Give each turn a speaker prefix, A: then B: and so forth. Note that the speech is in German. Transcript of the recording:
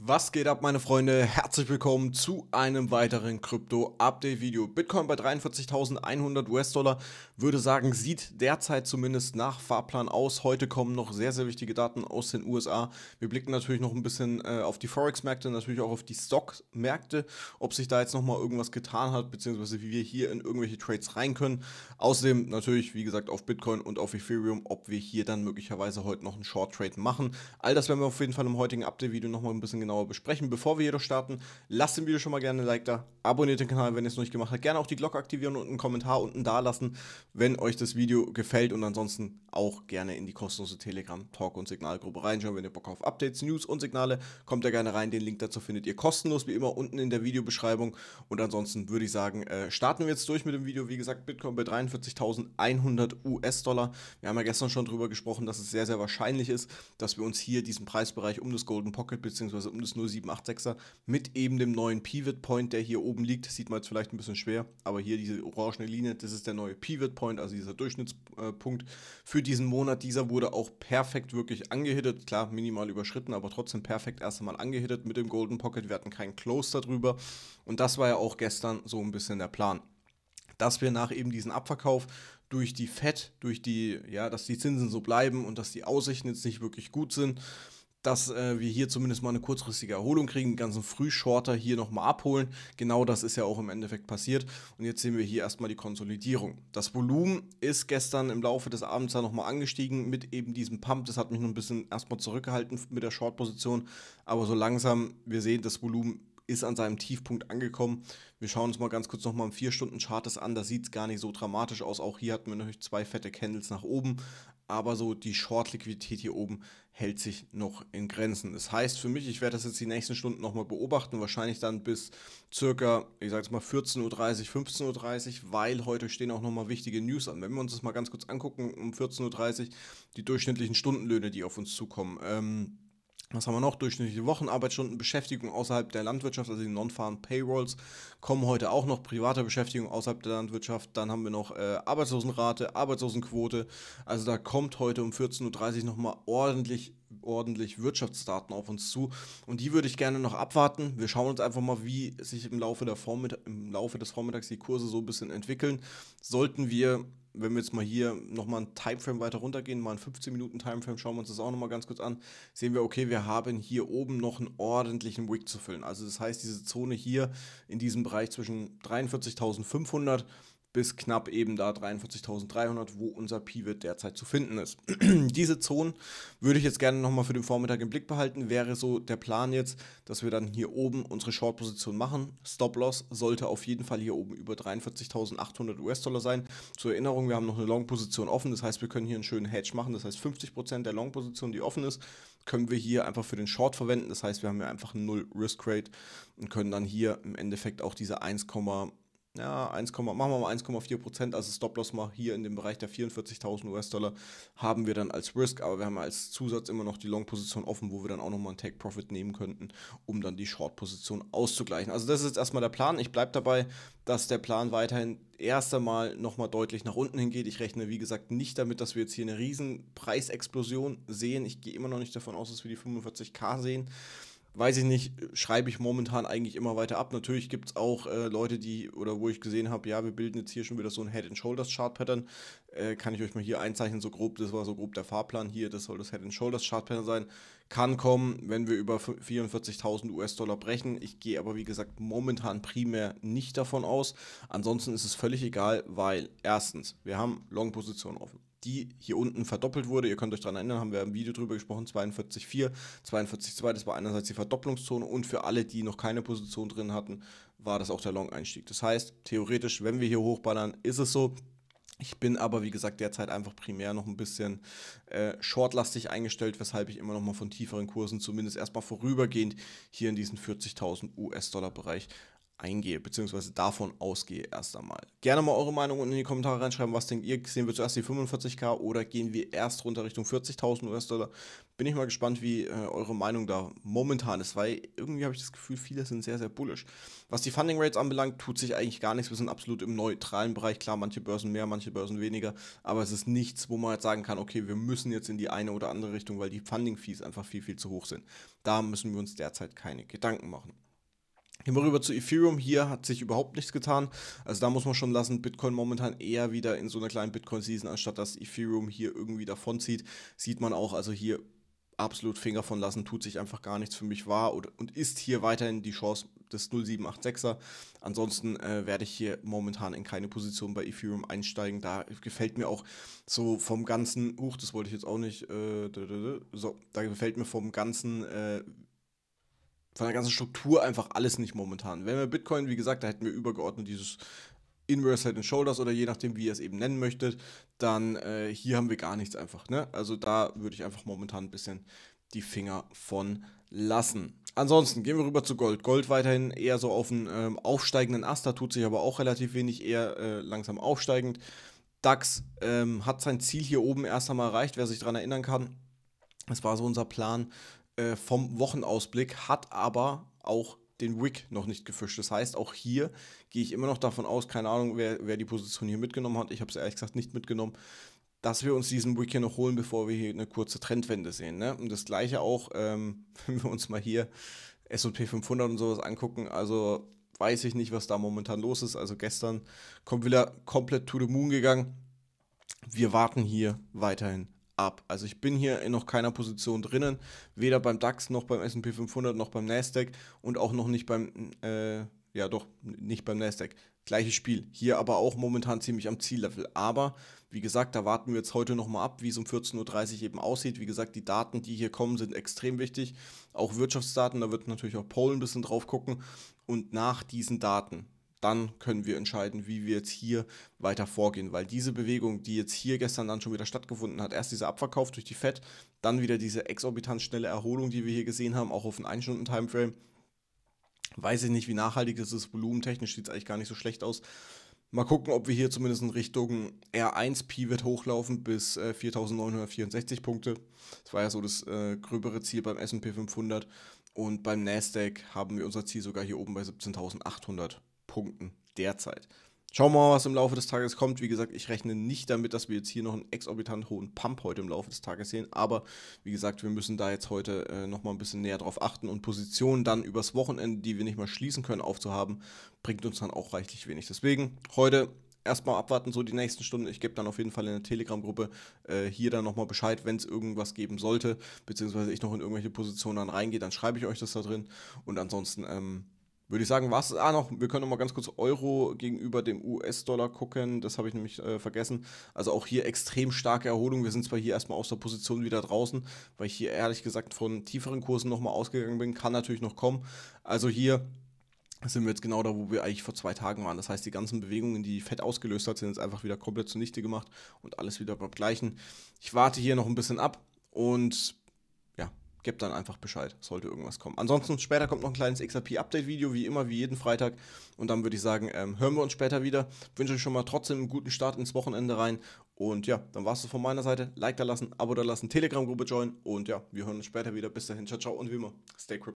A: Was geht ab, meine Freunde? Herzlich willkommen zu einem weiteren Krypto-Update-Video. Bitcoin bei 43.100 US-Dollar würde sagen, sieht derzeit zumindest nach Fahrplan aus. Heute kommen noch sehr, sehr wichtige Daten aus den USA. Wir blicken natürlich noch ein bisschen äh, auf die Forex-Märkte, natürlich auch auf die Stock-Märkte, ob sich da jetzt nochmal irgendwas getan hat, beziehungsweise wie wir hier in irgendwelche Trades rein können. Außerdem natürlich, wie gesagt, auf Bitcoin und auf Ethereum, ob wir hier dann möglicherweise heute noch einen Short-Trade machen. All das werden wir auf jeden Fall im heutigen Update-Video nochmal ein bisschen genauer besprechen. Bevor wir jedoch starten, lasst dem Video schon mal gerne ein Like da, abonniert den Kanal, wenn ihr es noch nicht gemacht habt, gerne auch die Glocke aktivieren und einen Kommentar unten da lassen, wenn euch das Video gefällt und ansonsten auch gerne in die kostenlose Telegram Talk und Signalgruppe reinschauen, wenn ihr Bock auf Updates, News und Signale, kommt da gerne rein, den Link dazu findet ihr kostenlos wie immer unten in der Videobeschreibung und ansonsten würde ich sagen, äh, starten wir jetzt durch mit dem Video. Wie gesagt, Bitcoin bei 43.100 US-Dollar. Wir haben ja gestern schon darüber gesprochen, dass es sehr, sehr wahrscheinlich ist, dass wir uns hier diesen Preisbereich um das Golden Pocket bzw. um Typen des 0786er mit eben dem neuen Pivot Point, der hier oben liegt. Das sieht man jetzt vielleicht ein bisschen schwer, aber hier diese orangene Linie, das ist der neue Pivot Point, also dieser Durchschnittspunkt für diesen Monat. Dieser wurde auch perfekt wirklich angehittet. Klar, minimal überschritten, aber trotzdem perfekt erst einmal angehittet mit dem Golden Pocket. Wir hatten keinen Close darüber. Und das war ja auch gestern so ein bisschen der Plan. Dass wir nach eben diesem Abverkauf durch die FED, durch die, ja, dass die Zinsen so bleiben und dass die Aussichten jetzt nicht wirklich gut sind, dass äh, wir hier zumindest mal eine kurzfristige Erholung kriegen, den ganzen Frühshorter hier nochmal abholen. Genau das ist ja auch im Endeffekt passiert. Und jetzt sehen wir hier erstmal die Konsolidierung. Das Volumen ist gestern im Laufe des Abends ja nochmal angestiegen mit eben diesem Pump. Das hat mich noch ein bisschen erstmal zurückgehalten mit der Short-Position. Aber so langsam, wir sehen, das Volumen ist an seinem Tiefpunkt angekommen. Wir schauen uns mal ganz kurz nochmal im 4-Stunden-Chart an. Da sieht es gar nicht so dramatisch aus. Auch hier hatten wir natürlich zwei fette Candles nach oben aber so die Short-Liquidität hier oben hält sich noch in Grenzen. Das heißt für mich, ich werde das jetzt die nächsten Stunden nochmal beobachten, wahrscheinlich dann bis circa, ich sage es mal 14.30 Uhr, 15.30 Uhr, weil heute stehen auch nochmal wichtige News an. Wenn wir uns das mal ganz kurz angucken, um 14.30 Uhr die durchschnittlichen Stundenlöhne, die auf uns zukommen. Ähm, was haben wir noch? Durchschnittliche Wochenarbeitsstunden, Beschäftigung außerhalb der Landwirtschaft, also die non-farm Payrolls, kommen heute auch noch. Private Beschäftigung außerhalb der Landwirtschaft. Dann haben wir noch äh, Arbeitslosenrate, Arbeitslosenquote. Also da kommt heute um 14.30 Uhr nochmal ordentlich, ordentlich Wirtschaftsdaten auf uns zu. Und die würde ich gerne noch abwarten. Wir schauen uns einfach mal, wie sich im Laufe, im Laufe des Vormittags die Kurse so ein bisschen entwickeln. Sollten wir wenn wir jetzt mal hier nochmal einen Timeframe weiter runtergehen, mal einen 15 Minuten Timeframe, schauen wir uns das auch nochmal ganz kurz an, sehen wir, okay, wir haben hier oben noch einen ordentlichen Wick zu füllen. Also das heißt, diese Zone hier in diesem Bereich zwischen 43.500 bis knapp eben da 43.300, wo unser Pivot derzeit zu finden ist. Diese Zone würde ich jetzt gerne nochmal für den Vormittag im Blick behalten. Wäre so der Plan jetzt, dass wir dann hier oben unsere Short-Position machen. Stop-Loss sollte auf jeden Fall hier oben über 43.800 US-Dollar sein. Zur Erinnerung, wir haben noch eine Long-Position offen. Das heißt, wir können hier einen schönen Hedge machen. Das heißt, 50% der Long-Position, die offen ist, können wir hier einfach für den Short verwenden. Das heißt, wir haben hier einfach einen Null-Risk-Rate und können dann hier im Endeffekt auch diese 1, ja, 1, machen wir mal 1,4 Prozent, also Stop-Loss mal hier in dem Bereich der 44.000 US-Dollar haben wir dann als Risk, aber wir haben als Zusatz immer noch die Long-Position offen, wo wir dann auch nochmal einen Take-Profit nehmen könnten, um dann die Short-Position auszugleichen. Also das ist jetzt erstmal der Plan. Ich bleibe dabei, dass der Plan weiterhin erst einmal nochmal deutlich nach unten hingeht. Ich rechne, wie gesagt, nicht damit, dass wir jetzt hier eine riesen Preisexplosion sehen. Ich gehe immer noch nicht davon aus, dass wir die 45k sehen weiß ich nicht, schreibe ich momentan eigentlich immer weiter ab. Natürlich gibt es auch äh, Leute, die, oder wo ich gesehen habe, ja, wir bilden jetzt hier schon wieder so ein Head-and-Shoulders-Chart-Pattern. Äh, kann ich euch mal hier einzeichnen, so grob, das war so grob der Fahrplan hier, das soll das Head-and-Shoulders-Chart-Pattern sein. Kann kommen, wenn wir über 44.000 US-Dollar brechen. Ich gehe aber, wie gesagt, momentan primär nicht davon aus. Ansonsten ist es völlig egal, weil erstens, wir haben Long-Positionen offen die hier unten verdoppelt wurde. Ihr könnt euch daran erinnern, haben wir im Video drüber gesprochen, 42,4, 42,2, das war einerseits die Verdopplungszone und für alle, die noch keine Position drin hatten, war das auch der Long-Einstieg. Das heißt, theoretisch, wenn wir hier hochballern, ist es so. Ich bin aber, wie gesagt, derzeit einfach primär noch ein bisschen äh, shortlastig eingestellt, weshalb ich immer noch mal von tieferen Kursen zumindest erstmal vorübergehend hier in diesen 40.000 US-Dollar-Bereich eingehe, beziehungsweise davon ausgehe erst einmal. Gerne mal eure Meinung unten in die Kommentare reinschreiben, was denkt ihr, sehen wir zuerst die 45k oder gehen wir erst runter Richtung 40.000 US-Dollar? Bin ich mal gespannt, wie äh, eure Meinung da momentan ist, weil irgendwie habe ich das Gefühl, viele sind sehr, sehr bullish. Was die Funding Rates anbelangt, tut sich eigentlich gar nichts, wir sind absolut im neutralen Bereich, klar, manche Börsen mehr, manche Börsen weniger, aber es ist nichts, wo man jetzt sagen kann, okay, wir müssen jetzt in die eine oder andere Richtung, weil die Funding Fees einfach viel, viel zu hoch sind. Da müssen wir uns derzeit keine Gedanken machen. Gehen wir rüber zu Ethereum. Hier hat sich überhaupt nichts getan. Also da muss man schon lassen, Bitcoin momentan eher wieder in so einer kleinen Bitcoin-Season, anstatt dass Ethereum hier irgendwie davonzieht. Sieht man auch, also hier absolut Finger von lassen, tut sich einfach gar nichts für mich wahr oder, und ist hier weiterhin die Chance des 0786er. Ansonsten äh, werde ich hier momentan in keine Position bei Ethereum einsteigen. Da gefällt mir auch so vom ganzen, huch, das wollte ich jetzt auch nicht, äh, so, da gefällt mir vom ganzen äh, von der ganzen Struktur einfach alles nicht momentan. Wenn wir Bitcoin, wie gesagt, da hätten wir übergeordnet dieses Inverse Head and Shoulders oder je nachdem, wie ihr es eben nennen möchtet, dann äh, hier haben wir gar nichts einfach. Ne? Also da würde ich einfach momentan ein bisschen die Finger von lassen. Ansonsten gehen wir rüber zu Gold. Gold weiterhin eher so auf einen ähm, aufsteigenden Ast, da tut sich aber auch relativ wenig, eher äh, langsam aufsteigend. DAX ähm, hat sein Ziel hier oben erst einmal erreicht, wer sich daran erinnern kann. Das war so unser Plan äh, vom Wochenausblick, hat aber auch den Wick noch nicht gefischt. Das heißt, auch hier gehe ich immer noch davon aus, keine Ahnung, wer, wer die Position hier mitgenommen hat, ich habe es ehrlich gesagt nicht mitgenommen, dass wir uns diesen Wick hier noch holen, bevor wir hier eine kurze Trendwende sehen. Ne? Und das gleiche auch, ähm, wenn wir uns mal hier S&P 500 und sowas angucken, also weiß ich nicht, was da momentan los ist. Also gestern kommt wieder komplett to the moon gegangen. Wir warten hier weiterhin ab. Also ich bin hier in noch keiner Position drinnen, weder beim DAX noch beim S&P 500 noch beim Nasdaq und auch noch nicht beim äh, ja doch nicht beim Nasdaq. Gleiches Spiel. Hier aber auch momentan ziemlich am Ziellevel. Aber wie gesagt, da warten wir jetzt heute nochmal ab, wie es um 14.30 Uhr eben aussieht. Wie gesagt, die Daten, die hier kommen, sind extrem wichtig. Auch Wirtschaftsdaten, da wird natürlich auch Polen ein bisschen drauf gucken. Und nach diesen Daten, dann können wir entscheiden, wie wir jetzt hier weiter vorgehen. Weil diese Bewegung, die jetzt hier gestern dann schon wieder stattgefunden hat, erst dieser Abverkauf durch die FED, dann wieder diese exorbitant schnelle Erholung, die wir hier gesehen haben, auch auf einen 1-Stunden-Timeframe. Weiß ich nicht, wie nachhaltig das ist. Volumentechnisch sieht es eigentlich gar nicht so schlecht aus. Mal gucken, ob wir hier zumindest in Richtung R1 Pivot hochlaufen bis äh, 4964 Punkte. Das war ja so das äh, gröbere Ziel beim SP 500. Und beim NASDAQ haben wir unser Ziel sogar hier oben bei 17.800. Punkten derzeit. Schauen wir mal, was im Laufe des Tages kommt. Wie gesagt, ich rechne nicht damit, dass wir jetzt hier noch einen exorbitant hohen Pump heute im Laufe des Tages sehen. Aber wie gesagt, wir müssen da jetzt heute äh, nochmal ein bisschen näher drauf achten und Positionen dann übers Wochenende, die wir nicht mal schließen können, aufzuhaben, bringt uns dann auch reichlich wenig. Deswegen heute erstmal abwarten, so die nächsten Stunden. Ich gebe dann auf jeden Fall in der Telegram-Gruppe äh, hier dann nochmal Bescheid, wenn es irgendwas geben sollte, beziehungsweise ich noch in irgendwelche Positionen dann reingehe, dann schreibe ich euch das da drin. Und ansonsten, ähm, würde ich sagen, was ah noch, wir können noch mal ganz kurz Euro gegenüber dem US-Dollar gucken, das habe ich nämlich äh, vergessen. Also auch hier extrem starke Erholung. Wir sind zwar hier erstmal aus der Position wieder draußen, weil ich hier ehrlich gesagt von tieferen Kursen noch mal ausgegangen bin, kann natürlich noch kommen. Also hier sind wir jetzt genau da, wo wir eigentlich vor zwei Tagen waren. Das heißt, die ganzen Bewegungen, die Fett ausgelöst hat, sind jetzt einfach wieder komplett zunichte gemacht und alles wieder beim Gleichen. Ich warte hier noch ein bisschen ab und gebt dann einfach Bescheid, sollte irgendwas kommen. Ansonsten später kommt noch ein kleines XRP-Update-Video, wie immer, wie jeden Freitag. Und dann würde ich sagen, ähm, hören wir uns später wieder. Wünsche euch schon mal trotzdem einen guten Start ins Wochenende rein. Und ja, dann war es von meiner Seite. Like da lassen, Abo da lassen, Telegram-Gruppe joinen. Und ja, wir hören uns später wieder. Bis dahin, ciao, ciao und wie immer, stay crypto.